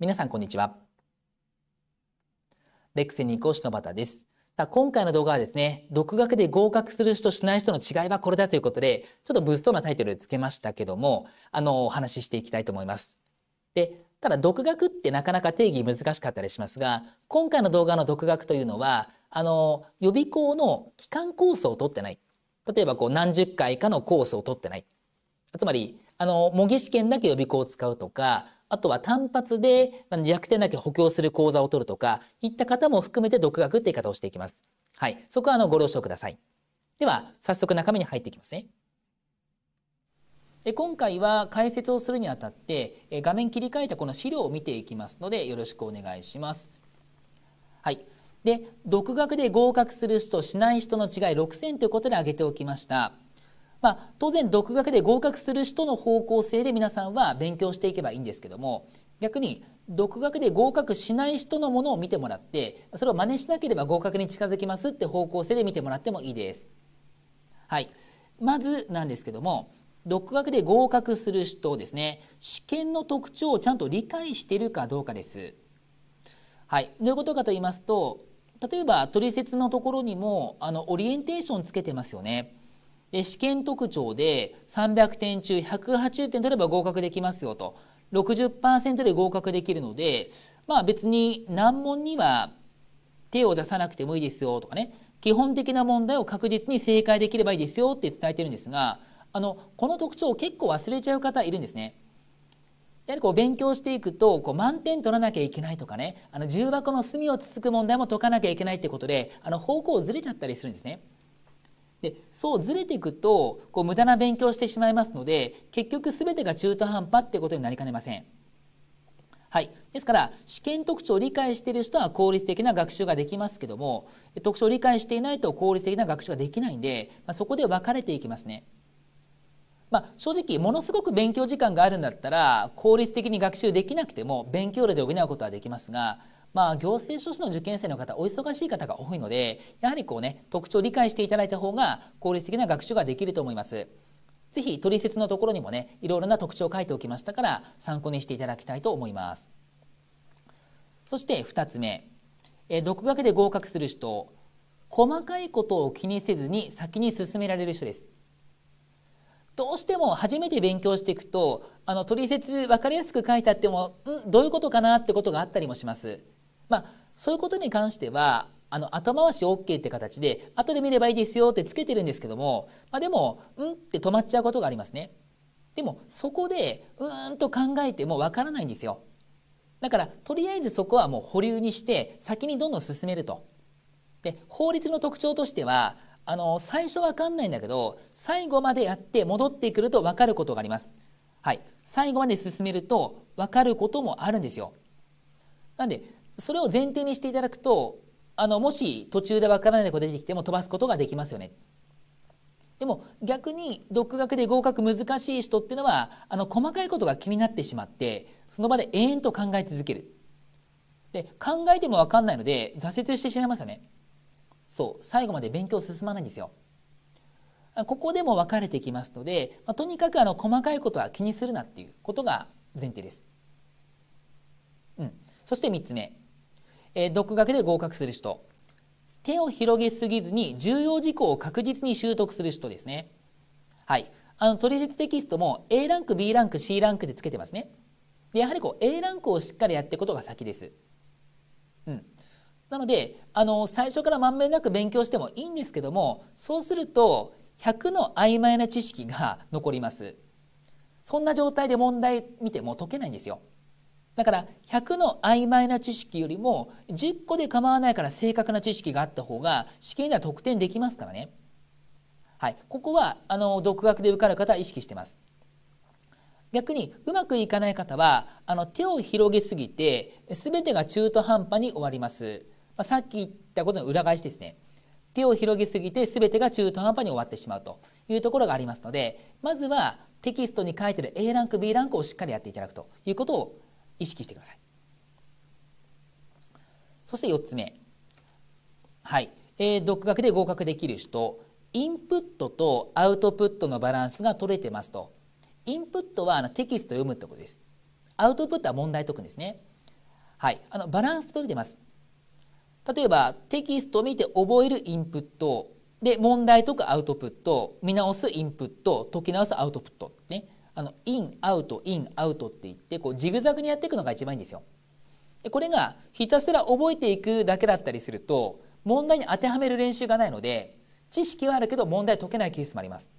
皆さんこんにちはレクセニ講師のバタですさあ今回の動画はですね独学で合格する人しない人の違いはこれだということでちょっとブストなタイトルつけましたけどもあのお話ししていきたいと思いますでただ独学ってなかなか定義難しかったりしますが今回の動画の独学というのはあの予備校の期間コースを取ってない例えばこう何十回かのコースを取ってないつまりあの模擬試験だけ予備校を使うとかあとは単発で弱点だけ補強する講座を取るとか、いった方も含めて独学って言い方をしていきます。はい。そこはあのご了承ください。では、早速中身に入っていきますね。で今回は解説をするにあたってえ、画面切り替えたこの資料を見ていきますのでよろしくお願いします。はい、で独学で合格する人しない人の違い6 0 0 0ということで挙げておきました。まあ、当然独学で合格する人の方向性で皆さんは勉強していけばいいんですけども逆に独学で合格しない人のものを見てもらってそれを真似しなければ合格に近づきますって方向性で見てもらってもいいです。はい、まずなんですけども独学で合格する人ですね試験の特徴をちゃんと理解しているかどうかです。はい、どういうことかと言いますと例えば取説のところにもあのオリエンテーションつけてますよね。試験特徴で300点中180点取れば合格できますよと60%で合格できるのでまあ別に難問には手を出さなくてもいいですよとかね基本的な問題を確実に正解できればいいですよって伝えてるんですがあのこの特徴を結構忘れちゃう方いるんですね。やはりこう勉強していくとこう満点取らなきゃいけないとかねあの重箱の隅をつつく問題も解かなきゃいけないってことであの方向をずれちゃったりするんですね。でそうずれていくとこう無駄な勉強してしまいますので結局全てが中途半端ってことになりかねません。はい、ですから試験特徴を理解している人は効率的な学習ができますけども特徴を理解していないと効率的な学習ができないんで、まあ、そこで分かれていきますね。まあ、正直ものすごく勉強時間があるんだったら効率的に学習できなくても勉強量で補うことはできますがまあ、行政書士の受験生の方お忙しい方が多いのでやはりこうね特徴を理解していただいた方が効率的な学習ができると思います。ぜひ取説のところにもねいろいろな特徴を書いておきましたから参考にしていただきたいと思います。そして2つ目え独学で合格する人細かいことを気にせずに先に進められる人です。どうしても初めて勉強していくとあの取説分かりやすく書いてあっても、うんどういうことかなってことがあったりもします。まあ、そういうことに関してはあの後回し OK って形で後で見ればいいですよってつけてるんですけども、まあ、でもうんって止まっちゃうことがありますね。でもそこでうーんと考えてもわからないんですよ。だからとりあえずそこはもう保留にして先にどんどん進めると。で法律の特徴としてはあの最初わかんないんだけど最後までやって戻ってくると分かることがあります。はい、最後まで進めるとわかることもあるんですよ。なんでそれを前提にしていただくとあのもし途中でわからない子出てきても飛ばすことができますよね。でも逆に独学で合格難しい人っていうのはあの細かいことが気になってしまってその場で延々と考え続ける。で考えても分かんないので挫折してしまいますよね。そう最後まで勉強進まないんですよ。ここでも分かれてきますので、まあ、とにかくあの細かいことは気にするなっていうことが前提です。うん、そして3つ目えー、独学で合格する人手を広げすぎずに重要事項を確実に習得する人ですねはいあの取説テキストも A ランク B ランク C ランクでつけてますねでやはりこう A ランクをしっかりやっていくことが先ですうんなのであの最初からまんべんなく勉強してもいいんですけどもそうすると100の曖昧な知識が残りますそんな状態で問題見ても解けないんですよだから100の曖昧な知識よりも10個で構わないから正確な知識があった方が試験では得点できますからね。はい、ここはあの独学で受かる方は意識してます。逆にうまくいかない方はあの手を広げすぎて全てが中途半端に終わります。まあ、さっき言ったことの裏返しですね。手を広げすぎて全てが中途半端に終わってしまうというところがありますのでまずはテキストに書いてる A ランク B ランクをしっかりやっていただくということを意識してくださいそして4つ目はい、えー、独学で合格できる人インプットとアウトプットのバランスが取れてますとインプットはあのテキストを読むってことですアウトプットは問題解くんですねはいあのバランス取れてます例えばテキストを見て覚えるインプットで問題解くアウトプット見直すインプット解き直すアウトプットねあのインアウトインアウトって言ってこうジグザグにやっていくのが一番いいんですよ。これがひたすら覚えていくだけだったりすると問題に当てはめる練習がないので知識はあるけど問題解けないケースもあります。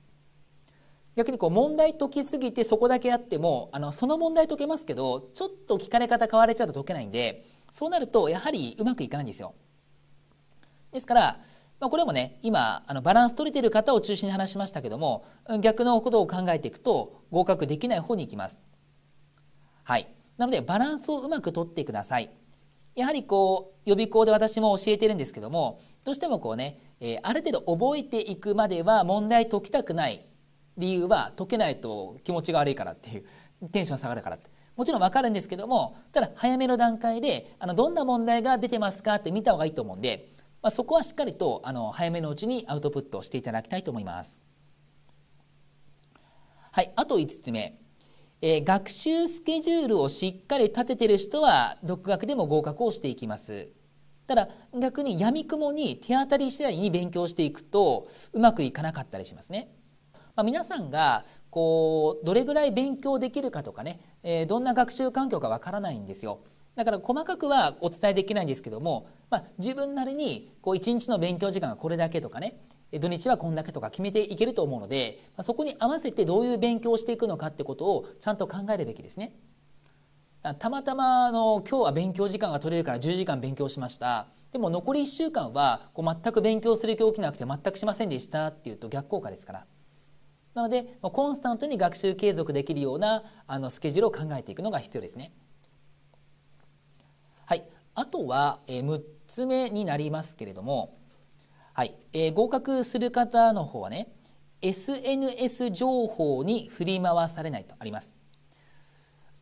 逆にこう問題解きすぎてそこだけやってもあのその問題解けますけどちょっと聞かれ方変われちゃうと解けないんでそうなるとやはりうまくいかないんですよ。ですからまあ、これもね今あのバランス取れてる方を中心に話しましたけども逆のことを考えていくと合格できない方に行きます。はいなのでバランスをうまく取ってください。やはりこう予備校で私も教えてるんですけどもどうしてもこうね、えー、ある程度覚えていくまでは問題解きたくない理由は解けないと気持ちが悪いからっていう テンション下がるからってもちろん分かるんですけどもただ早めの段階であのどんな問題が出てますかって見た方がいいと思うんでまあ、そこはしっかりとあの早めのうちにアウトプットしていただきたいと思います。はい、あと5つ目、えー、学習スケジュールをしっかり立ててる人は独学でも合格をしていきます。ただ逆にやみくもに手当たり次第に勉強していくとうまくいかなかったりしますね。まあ、皆さんがこうどれぐらい勉強できるかとかね、えー、どんな学習環境かわからないんですよ。だから細かくはお伝えできないんですけども、まあ、自分なりにこう1日の勉強時間がこれだけとかね土日はこんだけとか決めていけると思うので、まあ、そこに合わせてどういう勉強をしていくのかってことをちゃんと考えるべきですね。たまたまの今日は勉強時間が取れるから10時間勉強しましたでも残り1週間はこう全く勉強する気起きなくて全くしませんでしたっていうと逆効果ですから。なのでコンスタントに学習継続できるようなあのスケジュールを考えていくのが必要ですね。あとは、え6つ目になりますけれども、はいえー、合格する方の方はね SNS 情報に振り回されないとあります。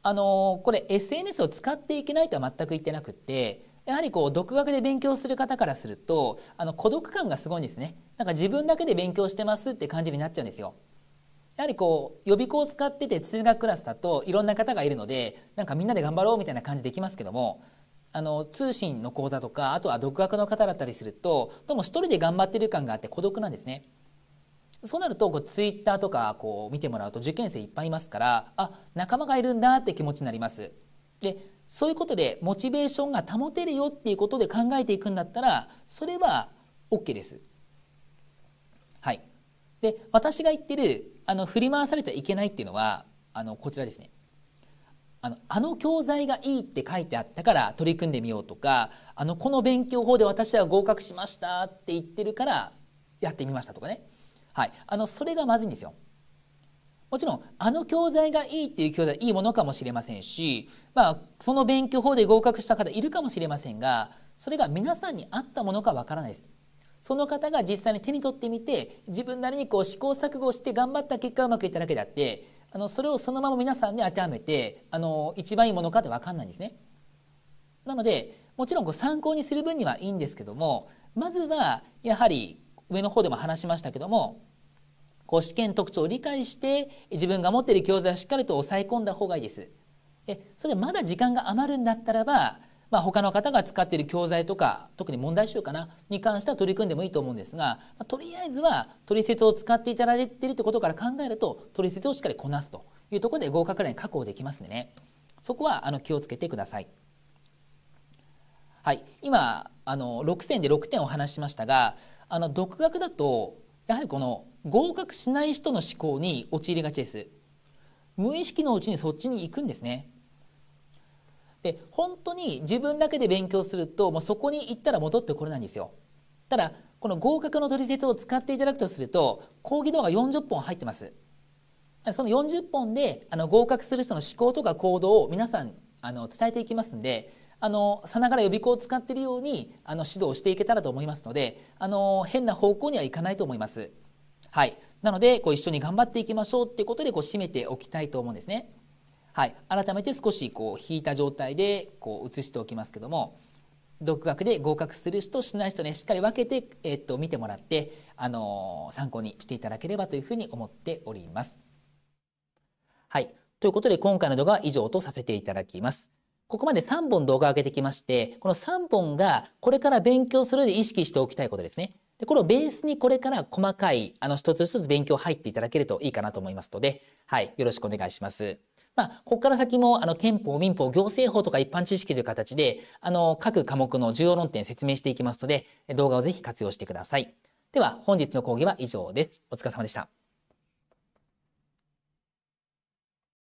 あのー、これ SNS を使っていけないとは全く言ってなくってやはりこう独学で勉強する方からするとあの孤独感がすごいんですねなんか自分だけで勉強してますって感じになっちゃうんですよやはりこう予備校を使ってて通学クラスだといろんな方がいるのでなんかみんなで頑張ろうみたいな感じできますけどもあの通信の講座とかあとは独学の方だったりするとどうも一人で頑張ってる感があって孤独なんですね。そうなるとこうツイッターとかこう見てもらうと受験生いっぱいいますからあ仲間がいるんだって気持ちになります。でそういうことでモチベーションが保てるよっていうことで考えていくんだったらそれは OK です。はい、で私が言ってるあの振り回されちゃいけないっていうのはあのこちらですね。あのあの教材がいいって書いてあったから取り組んでみようとかあのこの勉強法で私は合格しましたって言ってるからやってみましたとかね、はい、あのそれがまずいんですよ。もちろんあの教材がいいっていう教材いいものかもしれませんし、まあ、その勉強法で合格した方いるかもしれませんがそれが皆さんに合ったものかわからないです。その方が実際に手に取ってみて自分なりにこう試行錯誤して頑張った結果うまくいっただけであってあのそれをそのまま皆さんに当てはめてあの一番いいものかって分かんないんですね。なのでもちろんこう参考にする分にはいいんですけどもまずはやはり上の方でも話しましたけどもこう試験特徴を理解して自分が持っている教材をしっかりと抑え込んだ方がいいです。でそれでまだ時間が余るんだったらばまあ、他の方が使っている教材とか特に問題集かなに関しては取り組んでもいいと思うんですが、まあ、とりあえずは取説を使っていただいているということから考えると取説をしっかりこなすというところで合格ライン確保できますんでねそこはあの気をつけてください。はい、今あの6点で6点お話しましたがあの独学だとやはりこの合格しない人の思考に陥りがちです無意識のうちにそっちに行くんですねで本当に自分だけで勉強するともうそこに行ったら戻ってこれないんですよただこの合格の取説を使っていただくとすると講義動画40本入ってますその40本であの合格する人の思考とか行動を皆さんあの伝えていきますんであのさながら予備校を使っているようにあの指導していけたらと思いますのであの変な方向にはいかないと思います。はい、なのでこう一緒に頑張っていきましょうっていうことでこう締めておきたいと思うんですね。はい、改めて少しこう引いた状態でこう写しておきますけども独学で合格する人しない人ねしっかり分けて、えっと、見てもらって、あの参考にしていただければというふうに思っております。はい、ということで今回の動画は以上とさせていただきます。ここまで3本動画を上げてきましてこの3本がこれから勉強するで意識しておきたいことですね。でこれをベースにこれから細かいあの一つ一つ勉強入っていただけるといいかなと思いますので、はい、よろしくお願いします。まあ、ここから先も、あの、憲法、民法、行政法とか一般知識という形で、あの、各科目の重要論点説明していきますので、動画をぜひ活用してください。では、本日の講義は以上です。お疲れ様でした。